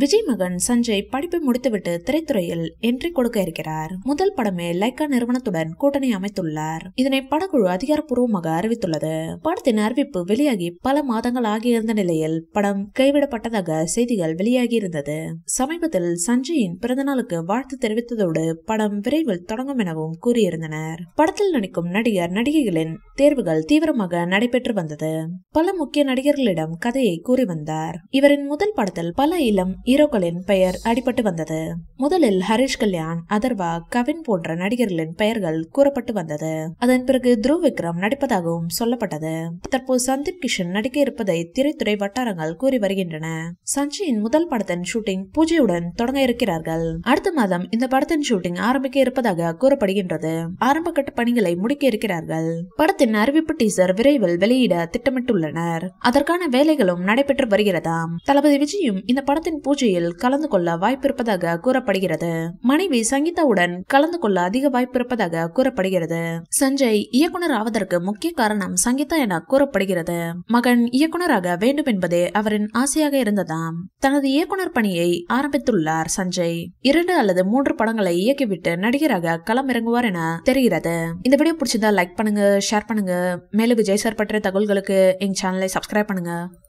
விஜய் மகன் சஞ்சய் படிப்பை முடித்துவிட்டு திரைத்துறையில் என்ட்ரி கொடுக்க இருக்கிறார் முதல் படமே லைக்கா நிறுவனத்துடன் கூட்டணி அமைத்துள்ளார் இதனை படக்குழு அதிகாரப்பூர்வமாக அறிவித்துள்ளது படத்தின் அறிவிப்பு வெளியாகி பல மாதங்கள் ஆகியிருந்த நிலையில் படம் கைவிடப்பட்டதாக செய்திகள் வெளியாகி இருந்தது சமீபத்தில் சஞ்சயின் பிறந்தநாளுக்கு வாழ்த்து தெரிவித்ததோடு படம் விரைவில் தொடங்கும் எனவும் கூறியிருந்தனர் படத்தில் நடிக்கும் நடிகர் நடிகைகளின் தேர்வுகள் தீவிரமாக நடைபெற்று வந்தது பல முக்கிய நடிகர்களிடம் கதையை கூறி வந்தார் இவரின் முதல் படத்தில் பல இளம் ஹீரோக்களின் பெயர் அடிபட்டு வந்தது முதலில் ஹரிஷ் கல்யாண் அதர்வா கவின் போன்ற நடிகர்களின் பெயர்கள் கூறப்பட்டு வந்தது அதன் பிறகு துருவ் விக்ரம் நடிப்பதாகவும் சொல்லப்பட்டது தற்போது சந்தீப் கிஷன் நடிக்க இருப்பதை திரைத்துறை வட்டாரங்கள் கூறி வருகின்றன சஞ்சியின் முதல் படத்தின் ஷூட்டிங் பூஜையுடன் தொடங்க இருக்கிறார்கள் அடுத்த மாதம் இந்த படத்தின் ஷூட்டிங் ஆரம்பிக்க இருப்பதாக கூறப்படுகின்றது ஆரம்ப கட்ட பணிகளை முடிக்க இருக்கிறார்கள் படத்தின் என் அறிவிப்பு டீசர் விரைவில் வெளியிட திட்டமிட்டுள்ளனர் அதற்கான வேலைகளும் நடைபெற்று வருகிறதாம் தளபதி விஜயும் இந்த படத்தின் பூஜையில் கலந்து கொள்ள வாய்ப்பிருப்பதாக கூறப்படுகிறது மனைவி சங்கீதாவுடன் கலந்து கொள்ள அதிக வாய்ப்பிருப்பதாக கூறப்படுகிறது சஞ்சய் இயக்குனர் ஆவதற்கு முக்கிய காரணம் சங்கீதா என கூறப்படுகிறது மகன் இயக்குனராக வேண்டும் என்பதே அவரின் ஆசையாக இருந்ததாம் தனது இயக்குனர் பணியை ஆரம்பித்துள்ளார் சஞ்சய் இரண்டு அல்லது மூன்று படங்களை இயக்கிவிட்டு நடிகராக களம் இறங்குவார் என தெரிகிறது இந்த வீடியோ பிடிச்சதா லைக் பண்ணுங்க ஷேர் பண்ணுங்க பண்ணுங்கள் மேலும் விஜய் சார் பற்றிய தகவல்களுக்கு எங்கள் சேனலை சப்ஸ்கிரைப் பண்ணுங்கள்